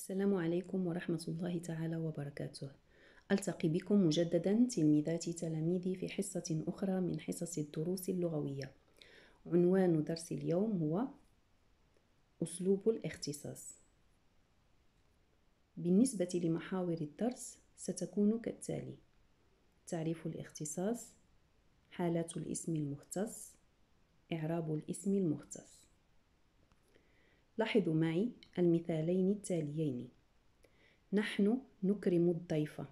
السلام عليكم ورحمة الله تعالى وبركاته ألتقي بكم مجددا تلميذاتي تلاميذي في حصة أخرى من حصص الدروس اللغوية عنوان درس اليوم هو أسلوب الاختصاص بالنسبة لمحاور الدرس ستكون كالتالي تعريف الاختصاص حالات الاسم المختص إعراب الاسم المختص لاحظوا معي المثالين التاليين نحن نكرم الضيف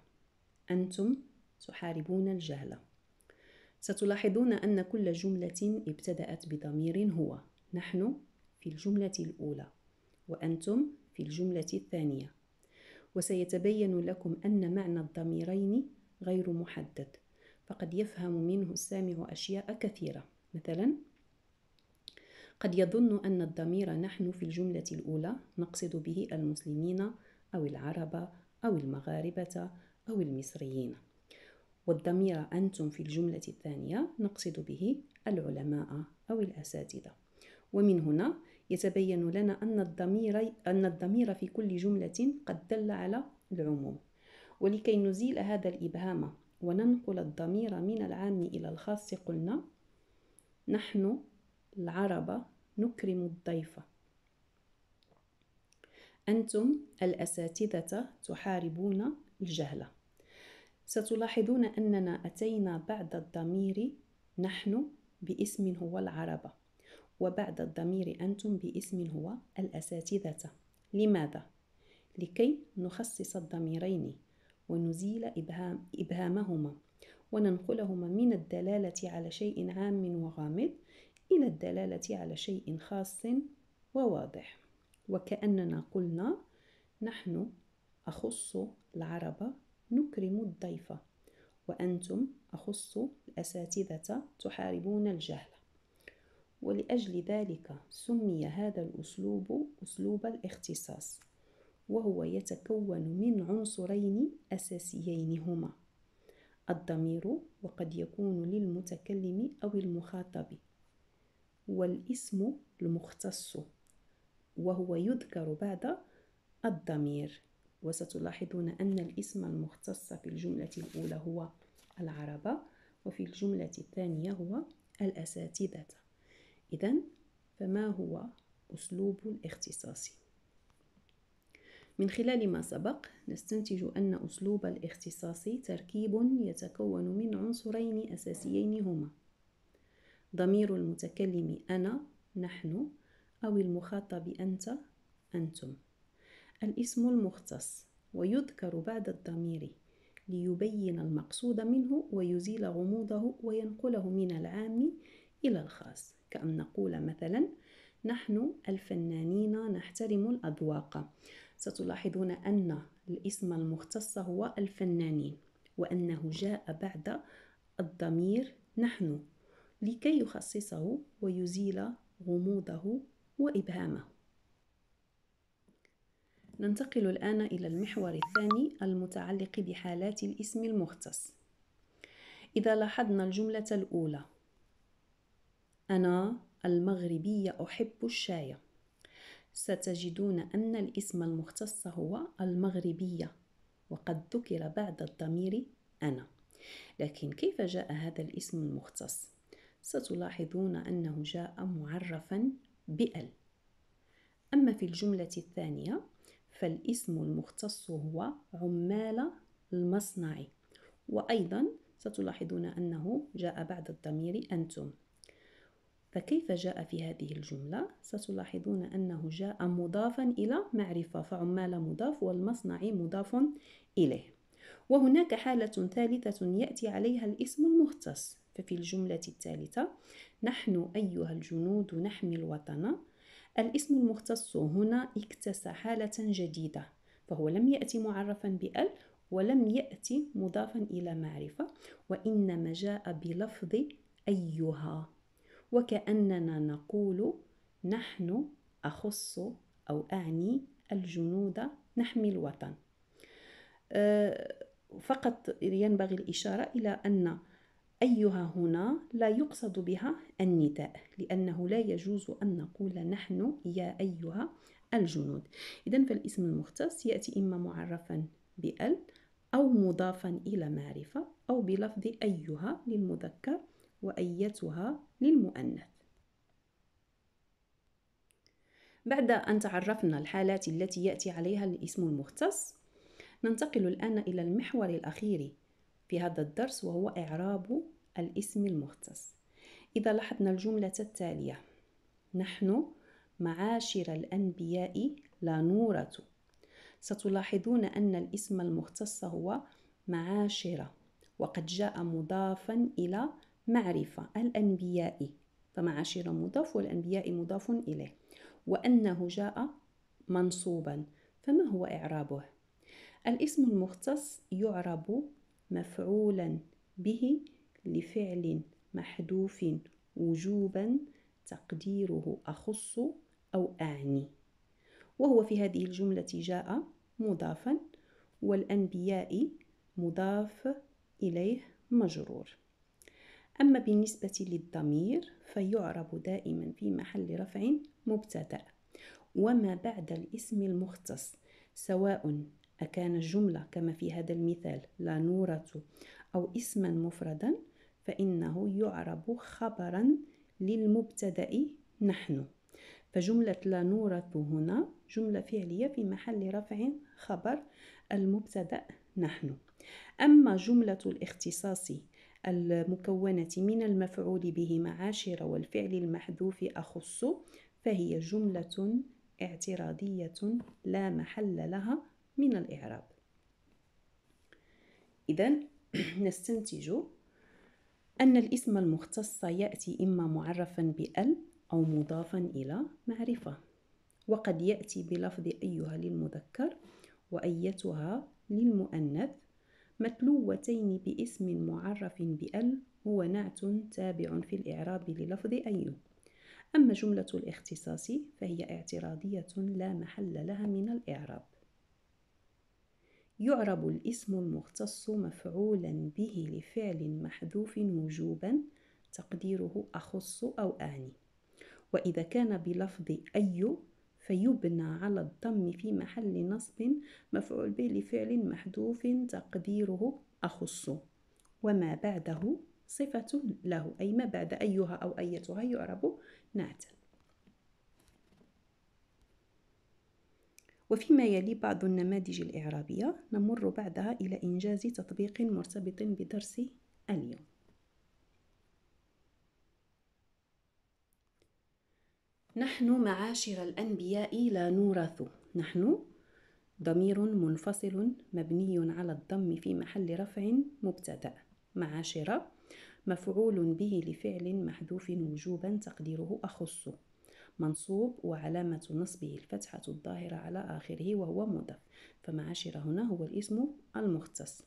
أنتم تحاربون الجهل ستلاحظون أن كل جملة ابتدأت بضمير هو نحن في الجملة الأولى وأنتم في الجملة الثانية وسيتبين لكم أن معنى الضميرين غير محدد فقد يفهم منه السامع أشياء كثيرة مثلا قد يظن أن الضمير نحن في الجملة الأولى نقصد به المسلمين أو العرب أو المغاربة أو المصريين والضمير أنتم في الجملة الثانية نقصد به العلماء أو الأساتذة ومن هنا يتبين لنا أن الضمير أن الضمير في كل جملة قد دل على العموم ولكي نزيل هذا الإبهام وننقل الضمير من العام إلى الخاص قلنا نحن العربة نكرم الضيف أنتم الأساتذة تحاربون الجهل ستلاحظون أننا أتينا بعد الضمير نحن باسم هو العربة وبعد الضمير أنتم باسم هو الأساتذة لماذا؟ لكي نخصص الضميرين ونزيل إبهام إبهامهما وننقلهما من الدلالة على شيء عام وغامض إلى الدلالة على شيء خاص وواضح وكأننا قلنا نحن أخص العرب نكرم الضيف وأنتم أخص الأساتذة تحاربون الجهل ولأجل ذلك سمي هذا الأسلوب أسلوب الاختصاص وهو يتكون من عنصرين أساسيين هما الضمير وقد يكون للمتكلم أو المخاطب هو الاسم المختص وهو يذكر بعد الضمير وستلاحظون أن الاسم المختص في الجملة الأولى هو العربة وفي الجملة الثانية هو الأساتذة إذا فما هو أسلوب الاختصاص من خلال ما سبق نستنتج أن أسلوب الاختصاص تركيب يتكون من عنصرين أساسيين هما ضمير المتكلم أنا نحن أو المخاطب أنت أنتم الاسم المختص ويذكر بعد الضمير ليبين المقصود منه ويزيل غموضه وينقله من العام إلى الخاص كأن نقول مثلا نحن الفنانين نحترم الأذواق ستلاحظون أن الاسم المختص هو الفنانين وأنه جاء بعد الضمير نحن لكي يخصصه ويزيل غموضه وإبهامه ننتقل الآن إلى المحور الثاني المتعلق بحالات الاسم المختص إذا لاحظنا الجملة الأولى أنا المغربية أحب الشاي ستجدون أن الاسم المختص هو المغربية وقد ذكر بعد الضمير أنا لكن كيف جاء هذا الاسم المختص ستلاحظون أنه جاء معرفا بأل أما في الجملة الثانية فالاسم المختص هو عمال المصنع وأيضا ستلاحظون أنه جاء بعد الضمير أنتم فكيف جاء في هذه الجملة؟ ستلاحظون أنه جاء مضافا إلى معرفة فعمال مضاف والمصنع مضاف إليه وهناك حالة ثالثة يأتي عليها الاسم المختص ففي الجملة الثالثة نحن أيها الجنود نحمي الوطن الاسم المختص هنا اكتسى حالة جديدة فهو لم يأتي معرفا بأل ولم يأتي مضافا إلى معرفة وإنما جاء بلفظ أيها وكأننا نقول نحن أخص أو أعني الجنود نحمي الوطن أه، فقط ينبغي الإشارة إلى أن أيها هنا لا يقصد بها النداء لأنه لا يجوز أن نقول نحن يا أيها الجنود إذا فالاسم المختص يأتي إما معرفا بأل أو مضافا إلى معرفة أو بلفظ أيها للمذكر وأيتها للمؤنث بعد أن تعرفنا الحالات التي يأتي عليها الاسم المختص ننتقل الآن إلى المحور الأخير في هذا الدرس وهو إعراب الاسم المختص إذا لاحظنا الجملة التالية نحن معاشر الأنبياء لا نورة ستلاحظون أن الاسم المختص هو معاشر وقد جاء مضافا إلى معرفة الأنبياء فمعاشر مضاف والأنبياء مضاف إليه وأنه جاء منصوبا فما هو إعرابه؟ الاسم المختص يعرب مفعولا به لفعل محذوف وجوبا تقديره أخص أو أعني وهو في هذه الجملة جاء مضافا والأنبياء مضاف إليه مجرور أما بالنسبة للضمير فيعرب دائما في محل رفع مبتدأ وما بعد الاسم المختص سواء أكان الجملة كما في هذا المثال لا نورة أو اسما مفردا فإنه يعرب خبرا للمبتدأ نحن فجملة لا نورة هنا جملة فعلية في محل رفع خبر المبتدأ نحن أما جملة الاختصاص المكونة من المفعول به معاشر والفعل المحذوف أخص فهي جملة اعتراضية لا محل لها من الإعراب إذا نستنتج أن الاسم المختص يأتي إما معرفا بأل أو مضافا إلى معرفة وقد يأتي بلفظ أيها للمذكر وأيتها للمؤنث متلوتين باسم معرف بأل هو نعت تابع في الإعراب للفظ أي أما جملة الاختصاص فهي اعتراضية لا محل لها من الإعراب يعرب الاسم المختص مفعولا به لفعل محذوف وجوبا تقديره أخص أو أعني وإذا كان بلفظ أي فيبنى على الضم في محل نصب مفعول به لفعل محذوف تقديره أخص وما بعده صفة له أي ما بعد أيها أو أيتها يعرب نعتا وفيما يلي بعض النماذج الإعرابية نمر بعدها إلى إنجاز تطبيق مرتبط بدرس اليوم نحن معاشر الأنبياء لا نورث نحن ضمير منفصل مبني على الضم في محل رفع مبتدأ معاشر مفعول به لفعل محذوف وجوبا تقديره أخص منصوب وعلامة نصبه الفتحة الظاهرة على آخره وهو مضاف فمعاشر هنا هو الاسم المختص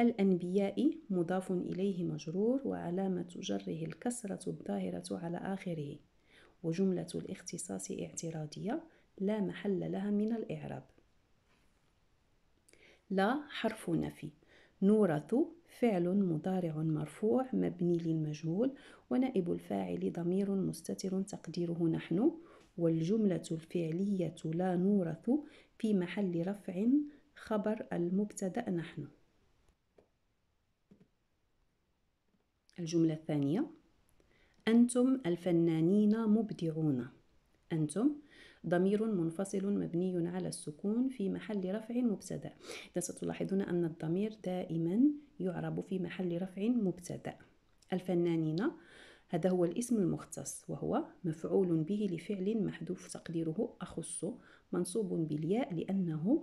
الأنبياء مضاف إليه مجرور وعلامة جره الكسرة الظاهرة على آخره وجملة الاختصاص اعتراضية لا محل لها من الإعراب لا حرف نفي نورث فعل مضارع مرفوع مبني للمجهول ونائب الفاعل ضمير مستتر تقديره نحن والجملة الفعلية لا نورث في محل رفع خبر المبتدأ نحن الجملة الثانية أنتم الفنانين مبدعون أنتم ضمير منفصل مبني على السكون في محل رفع مبتدأ إذا ستلاحظون أن الضمير دائما يعرب في محل رفع مبتدأ الفنانين هذا هو الاسم المختص وهو مفعول به لفعل محذوف تقديره أخص منصوب بالياء لأنه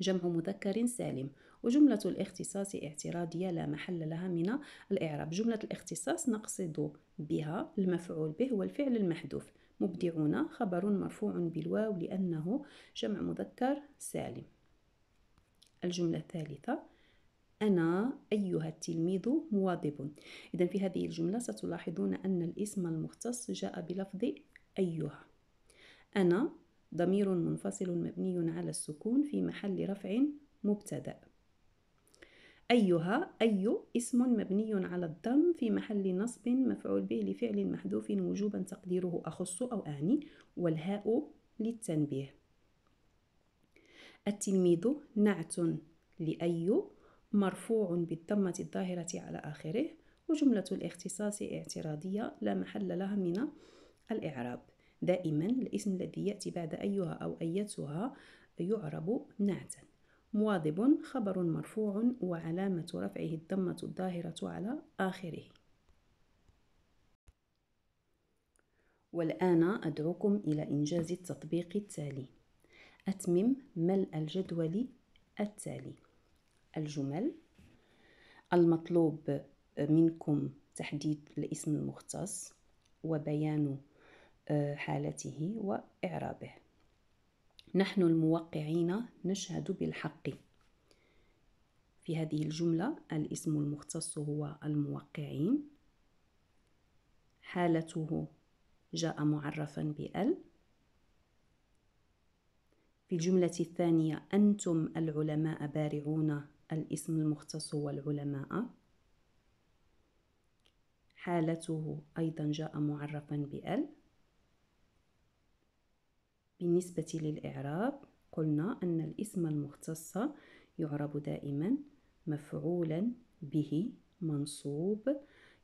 جمع مذكر سالم وجملة الاختصاص اعتراضية لا محل لها من الإعراب جملة الاختصاص نقصد بها المفعول به والفعل المحذوف مبدعون خبر مرفوع بالواو لأنه جمع مذكر سالم الجملة الثالثة أنا أيها التلميذ مواظب إذا في هذه الجملة ستلاحظون أن الاسم المختص جاء بلفظ أيها أنا ضمير منفصل مبني على السكون في محل رفع مبتدأ أيها أي اسم مبني على الضم في محل نصب مفعول به لفعل محذوف وجوبا تقديره أخص أو أعني والهاء للتنبيه التلميذ نعت لأي مرفوع بالضمة الظاهرة على آخره وجملة الاختصاص اعتراضية لا محل لها من الإعراب دائما الاسم الذي يأتي بعد أيها أو أيتها يعرب نعتا مواظب خبر مرفوع وعلامة رفعه الضمة الظاهرة على آخره والآن أدعوكم إلى إنجاز التطبيق التالي أتمم ملء الجدول التالي الجمل المطلوب منكم تحديد الاسم المختص وبيان آه، حالته وإعرابه نحن الموقعين نشهد بالحق في هذه الجملة الاسم المختص هو الموقعين حالته جاء معرفا بال في الجملة الثانية أنتم العلماء بارعون الاسم المختص هو العلماء حالته أيضا جاء معرفا بال بالنسبة للإعراب قلنا أن الاسم المختص يعرب دائما مفعولا به منصوب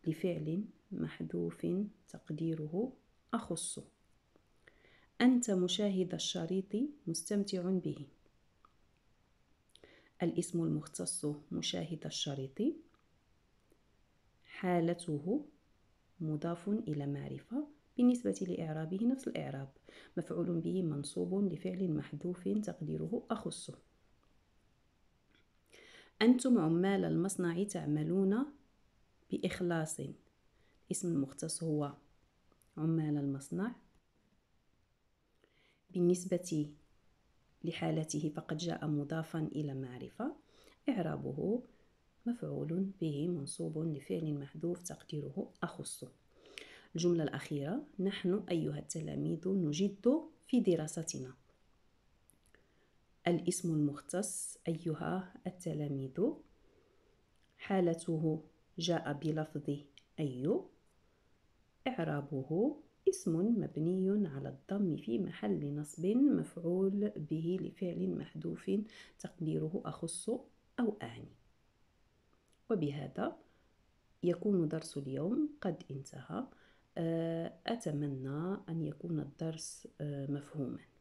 لفعل محذوف تقديره أخص أنت مشاهد الشريط مستمتع به الاسم المختص مشاهد الشريط حالته مضاف إلى معرفة بالنسبة لإعرابه نفس الإعراب مفعول به منصوب لفعل محذوف تقديره أخصه أنتم عمال المصنع تعملون بإخلاص اسم المختص هو عمال المصنع بالنسبة لحالته فقد جاء مضافا إلى معرفة إعرابه مفعول به منصوب لفعل محذوف تقديره أخصه الجملة الأخيرة نحن أيها التلاميذ نجد في دراستنا الاسم المختص أيها التلاميذ حالته جاء بلفظ أي إعرابه اسم مبني على الضم في محل نصب مفعول به لفعل محذوف تقديره أخص أو أعني وبهذا يكون درس اليوم قد انتهى آه، أتمنى أن يكون الدرس آه، مفهوما